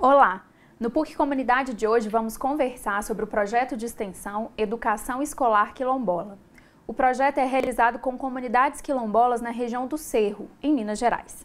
Olá! No PUC Comunidade de hoje vamos conversar sobre o projeto de extensão Educação Escolar Quilombola. O projeto é realizado com comunidades quilombolas na região do Cerro, em Minas Gerais.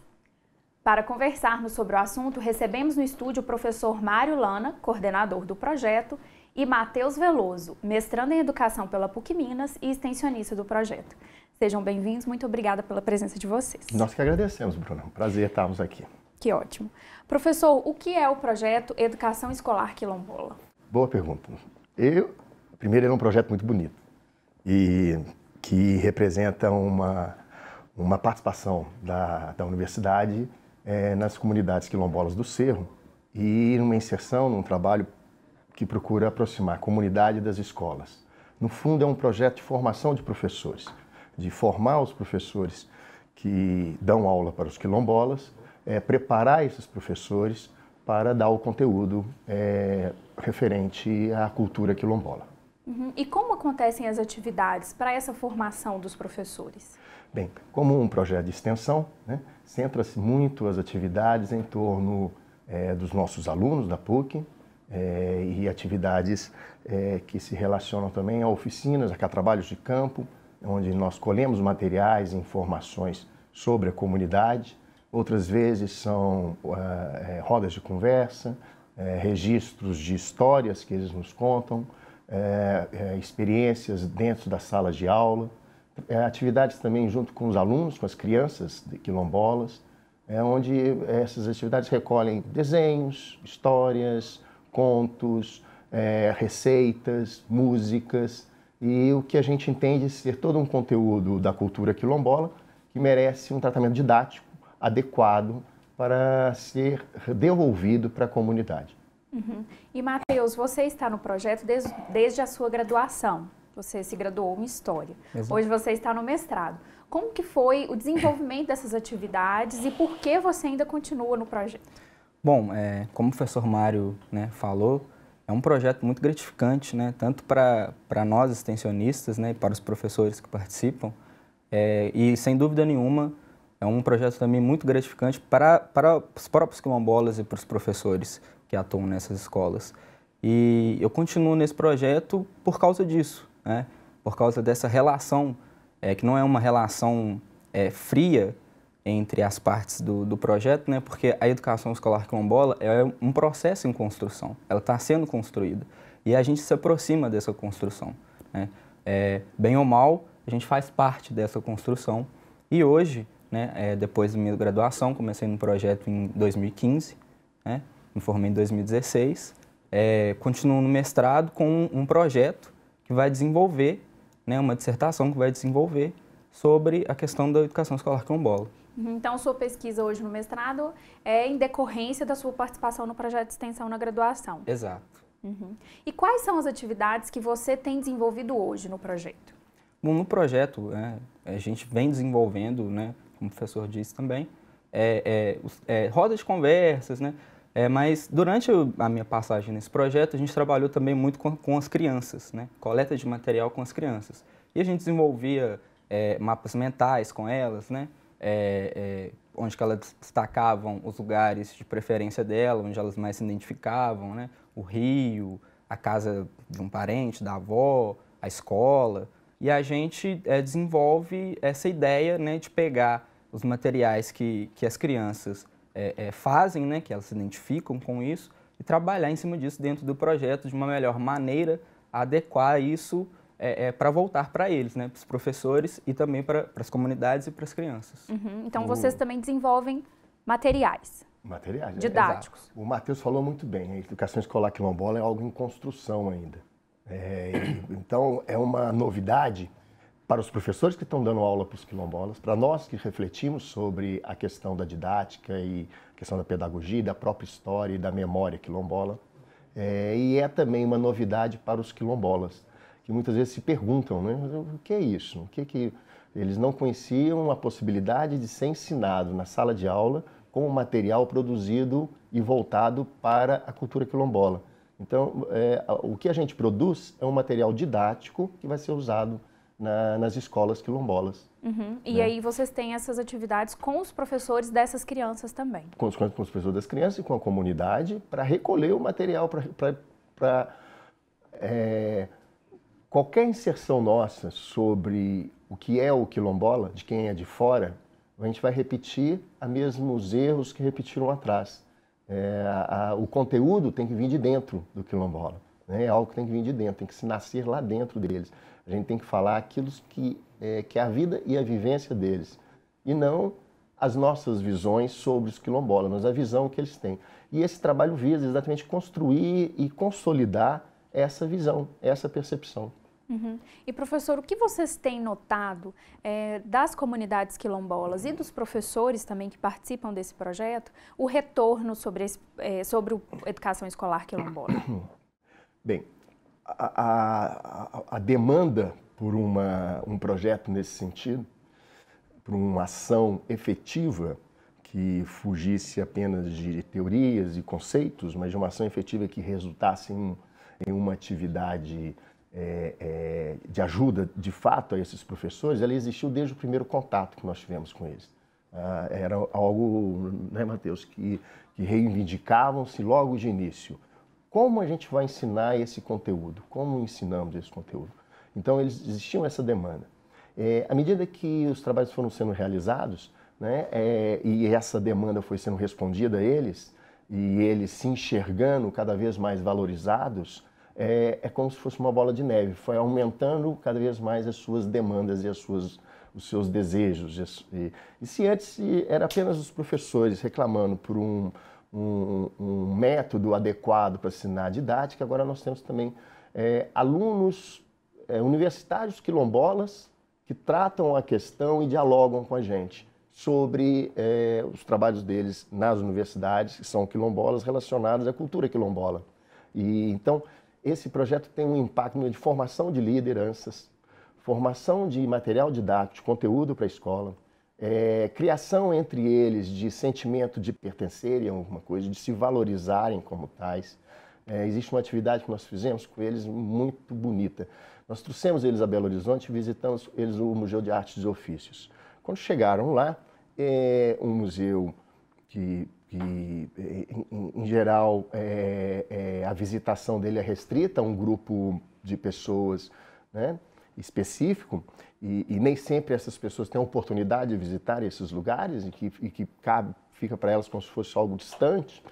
Para conversarmos sobre o assunto, recebemos no estúdio o professor Mário Lana, coordenador do projeto, e Matheus Veloso, mestrando em Educação pela PUC Minas e extensionista do projeto. Sejam bem-vindos, muito obrigada pela presença de vocês. Nós que agradecemos, Bruno. Prazer estarmos aqui. Que ótimo. Professor, o que é o projeto Educação Escolar Quilombola? Boa pergunta. Eu, primeiro, ele é um projeto muito bonito e que representa uma, uma participação da, da universidade é, nas comunidades quilombolas do Cerro e numa inserção, num trabalho que procura aproximar a comunidade das escolas. No fundo, é um projeto de formação de professores, de formar os professores que dão aula para os quilombolas é, preparar esses professores para dar o conteúdo é, referente à cultura quilombola. Uhum. E como acontecem as atividades para essa formação dos professores? Bem, como um projeto de extensão, né, centra-se muito as atividades em torno é, dos nossos alunos da PUC é, e atividades é, que se relacionam também a oficinas, a trabalhos de campo, onde nós colhemos materiais e informações sobre a comunidade outras vezes são uh, rodas de conversa, eh, registros de histórias que eles nos contam, eh, experiências dentro das salas de aula, atividades também junto com os alunos, com as crianças quilombolas, onde essas atividades recolhem desenhos, histórias, contos, receitas, músicas e o que a gente entende ser todo um conteúdo da cultura quilombola que merece um tratamento didático adequado para ser devolvido para a comunidade. Uhum. E, Matheus, você está no projeto desde, desde a sua graduação. Você se graduou em História. Exato. Hoje você está no mestrado. Como que foi o desenvolvimento dessas atividades e por que você ainda continua no projeto? Bom, é, como o professor Mário né, falou, é um projeto muito gratificante, né, tanto para nós extensionistas né, e para os professores que participam. É, e, sem dúvida nenhuma, é um projeto também muito gratificante para, para os próprios quilombolas e para os professores que atuam nessas escolas. E eu continuo nesse projeto por causa disso, né? por causa dessa relação, é, que não é uma relação é, fria entre as partes do, do, projeto, né? porque a educação escolar quilombola é um processo em construção, ela está sendo construída. E a gente se aproxima dessa construção. Né? É, bem ou mal, a gente faz parte dessa construção. E hoje, né? É, depois da minha graduação, comecei no projeto em 2015, né? me formei em 2016. É, continuo no mestrado com um, projeto que vai desenvolver, né, uma dissertação que vai desenvolver sobre a questão da educação escolar quilombola. Então, sua pesquisa hoje no mestrado é em decorrência da sua participação no projeto de extensão na graduação. Exato. Uhum. E quais são as atividades que você tem desenvolvido hoje no projeto? Bom, no projeto, né, a gente vem desenvolvendo né, como o professor disse também, é, é, é rodas de conversas, né? É, mas durante a minha passagem nesse projeto, a gente trabalhou também muito com, com as crianças, né? coleta de material com as crianças. E a gente desenvolvia é, mapas mentais com elas, né? É, é onde elas destacavam os lugares de preferência dela, onde elas mais se identificavam, né? o rio, a casa de um parente, da avó, a escola. E a gente é, desenvolve essa ideia né, de pegar os materiais que, que as crianças é, é, fazem, né, que elas se identificam com isso, e trabalhar em cima disso dentro do projeto de uma melhor maneira, adequar isso é, é, para voltar para eles, né, para os professores e também para as comunidades e para as crianças. Uhum. Então, o... vocês também desenvolvem materiais. Materiais. É, didáticos. O Matheus falou muito bem, a educação escolar quilombola é algo em construção ainda. É, então, é uma novidade para os professores que estão dando aula para os quilombolas, para nós que refletimos sobre a questão da didática e a questão da pedagogia, da própria história e da memória quilombola. É, e é também uma novidade para os quilombolas, que muitas vezes se perguntam, né, o que é isso? O que é que eles não conheciam a possibilidade de ser ensinado na sala de aula com o material produzido e voltado para a cultura quilombola. Então, é, o que a gente produz é um material didático que vai ser usado na, nas escolas quilombolas. Uhum. E né? aí vocês têm essas atividades com os professores dessas crianças também? Com os, com os professores das crianças e com a comunidade para recolher o material para é, qualquer inserção nossa sobre o que é o quilombola, de quem é de fora, a gente vai repetir os mesmos erros que repetiram atrás. É, a, a, o conteúdo tem que vir de dentro do quilombola. Né? É algo que tem que vir de dentro, tem que se nascer lá dentro deles. A gente tem que falar aquilo que é, que é a vida e a vivência deles, e não as nossas visões sobre os quilombolas, mas a visão que eles têm. E esse trabalho visa exatamente construir e consolidar essa visão, essa percepção. Uhum. E professor, o que vocês têm notado é, das comunidades quilombolas e dos professores também que participam desse projeto, o retorno sobre, esse, é, sobre a educação escolar quilombola? Bem, a, a, a demanda por uma, um projeto nesse sentido, por uma ação efetiva que fugisse apenas de teorias e conceitos, mas de uma ação efetiva que resultasse em, em uma atividade é, é, de ajuda de fato a esses professores, ela existiu desde o primeiro contato que nós tivemos com eles. Ah, era algo, né, Matheus, que, que reivindicavam-se logo de início como a gente vai ensinar esse conteúdo? Como ensinamos esse conteúdo? Então, eles existiam essa demanda. É, à medida que os trabalhos foram sendo realizados, né, é, e essa demanda foi sendo respondida a eles, e eles se enxergando cada vez mais valorizados, é, é, como se fosse uma bola de neve, foi aumentando cada vez mais as suas demandas e as suas, os seus desejos. E, e se antes era apenas os professores reclamando por um um, um método adequado para ensinar didática, agora nós temos também é, alunos é, universitários quilombolas que tratam a questão e dialogam com a gente sobre é, os trabalhos deles nas universidades, que são quilombolas, relacionados à cultura quilombola. E então, esse projeto tem um impacto de formação de lideranças, formação de material didático, conteúdo para a escola, é, criação entre eles de sentimento de pertencerem a alguma coisa, de se valorizarem como tais. É, existe uma atividade que nós fizemos com eles muito bonita. Nós trouxemos eles a Belo Horizonte e visitamos eles o Museu de Artes e Ofícios. Quando chegaram lá, é um museu que, que é, em, geral, é, é, a visitação dele é restrita a um grupo de pessoas, né? específico e, e, nem sempre essas pessoas têm a oportunidade de visitar esses lugares e que, e que cabe, fica para elas como se fosse algo distante.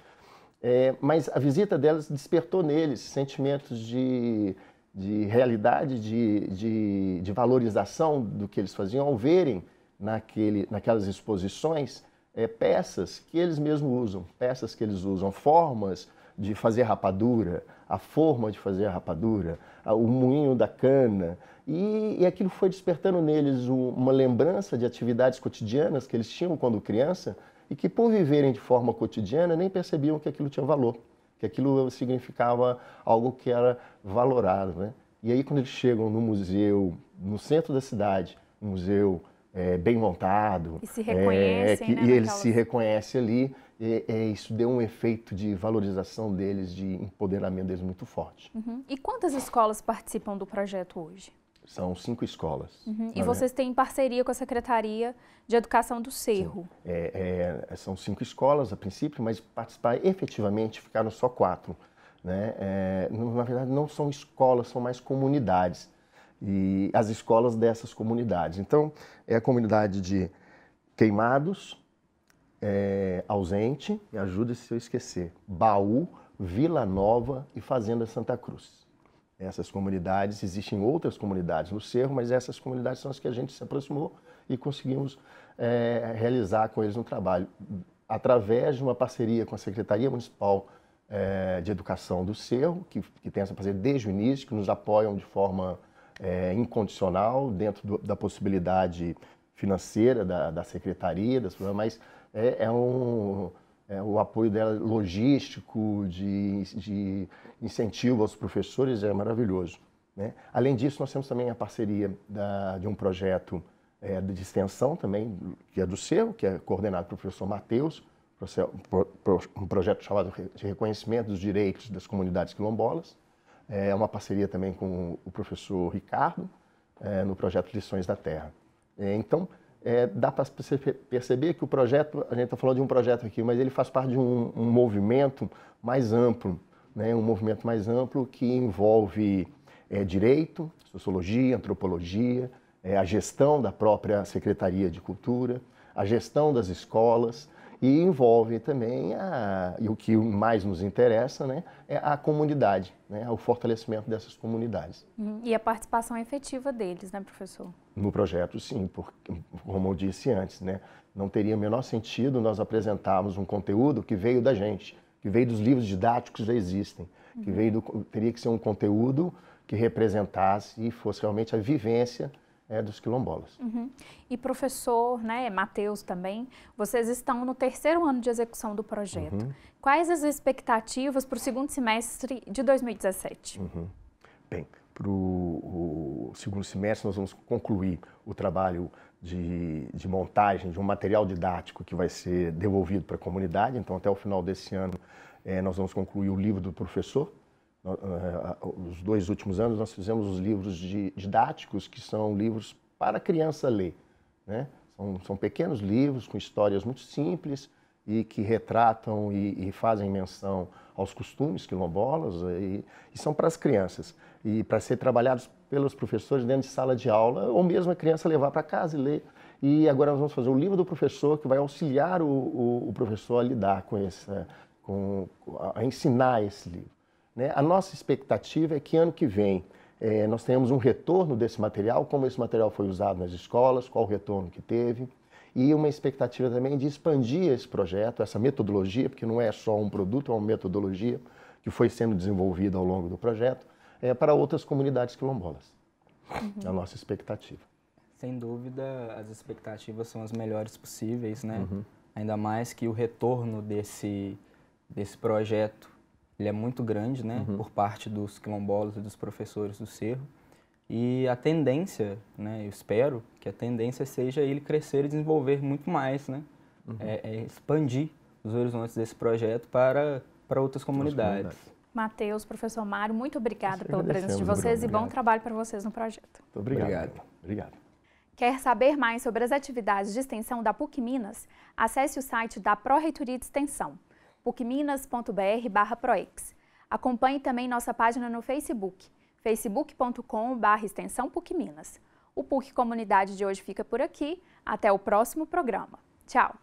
É, mas a visita delas despertou neles sentimentos de, de realidade, de, de, de, valorização do que eles faziam ao verem naquele, naquelas exposições é, peças que eles mesmos usam, peças que eles usam, formas, de fazer rapadura, a forma de fazer a rapadura, o moinho da cana. E, e aquilo foi despertando neles uma lembrança de atividades cotidianas que eles tinham quando criança e que, por viverem de forma cotidiana, nem percebiam que aquilo tinha valor, que aquilo significava algo que era valorado. Né? E aí, quando eles chegam no museu, no centro da cidade, um museu é, bem montado. E se reconhecem. É, que, né, e eles se reconhecem ali é, é, isso deu um efeito de valorização deles, de empoderamento deles muito forte. Uhum. E quantas escolas participam do projeto hoje? São cinco escolas. Uhum. E vocês têm parceria com a Secretaria de Educação do Cerro. É, é, são cinco escolas a princípio, mas participar efetivamente ficaram só quatro. Né? É, na verdade, não são escolas, são mais comunidades. E as escolas dessas comunidades. Então, é a comunidade de Queimados, é, ausente, e ajuda se eu esquecer, Baú, Vila Nova e Fazenda Santa Cruz. Essas comunidades, existem outras comunidades no Cerro, mas essas comunidades são as que a gente se aproximou e conseguimos é, realizar com eles um trabalho através de uma parceria com a Secretaria Municipal é, de Educação do Cerro, que, que tem essa parceria desde o início, que nos apoiam de forma é, incondicional, dentro do, da possibilidade financeira da, da secretaria, das, mas é, é um, é, o apoio dela logístico, de, de, incentivo aos professores é maravilhoso. Né? Além disso, nós temos também a parceria da, de um projeto é, de extensão também, que é do seu, que é coordenado pelo professor Matheus, um projeto chamado de reconhecimento dos direitos das comunidades quilombolas. É uma parceria também com o professor Ricardo, é, no projeto Lições da Terra. É, então, é, dá para perceber que o projeto, a gente está falando de um projeto aqui, mas ele faz parte de um, um movimento mais amplo, né? um movimento mais amplo que envolve é, direito, sociologia, antropologia, é, a gestão da própria Secretaria de Cultura, a gestão das escolas, e envolve também a, e o que mais nos interessa, né, é a comunidade, né, o fortalecimento dessas comunidades. Uhum. E a participação efetiva deles, né, professor? No projeto, sim, porque, como eu disse antes, né, não teria o menor sentido nós apresentarmos um conteúdo que veio da gente, que veio dos livros didáticos que já existem, que uhum. veio do, teria que ser um conteúdo que representasse e fosse realmente a vivência é, dos quilombolas. Uhum. E professor, né, Matheus também, vocês estão no terceiro ano de execução do projeto. Uhum. Quais as expectativas para o segundo semestre de 2017? Uhum. Bem, para o segundo semestre nós vamos concluir o trabalho de, de, montagem de um material didático que vai ser devolvido para a comunidade. Então, até o final desse ano, é, nós vamos concluir o livro do professor, eh, eh, os dois últimos anos nós fizemos os livros didáticos, que são livros para a criança ler. Né? São, são pequenos livros com histórias muito simples e que retratam e, e fazem menção aos costumes quilombolas eh, e, e são para as crianças. E para ser trabalhados pelos professores dentro de sala de aula, ou mesmo a criança levar para casa e ler. E agora nós vamos fazer o livro do professor que vai auxiliar o, o, o professor a lidar com essa, com, a ensinar esse livro. Né? A nossa expectativa é que ano que vem é, nós tenhamos um retorno desse material, como esse material foi usado nas escolas, qual o retorno que teve, e uma expectativa também de expandir esse projeto, essa metodologia, porque não é só um produto, é uma metodologia que foi sendo desenvolvida ao longo do projeto, é, para outras comunidades quilombolas. Uhum. É a nossa expectativa. Sem dúvida, as expectativas são as melhores possíveis, né? Uhum. Ainda mais que o retorno desse, desse projeto ele é muito grande, né, uhum. por parte dos quilombolas e dos professores do Cerro. E a tendência, né, eu espero que a tendência seja ele crescer e desenvolver muito mais, né, uhum. é, é expandir os horizontes desse projeto para, para outras comunidades. Matheus, professor Mário, muito obrigada pela presença de vocês e bom trabalho para vocês no projeto. Muito obrigado. Obrigado. obrigado. Quer saber mais sobre as atividades de extensão da PUC Minas? Acesse o site da Pró-Reitoria de Extensão pucminas.br/proex. Acompanhe também nossa página no Facebook, barra extensão PUCMinas. O PUC Comunidade de hoje fica por aqui. Até o próximo programa. Tchau!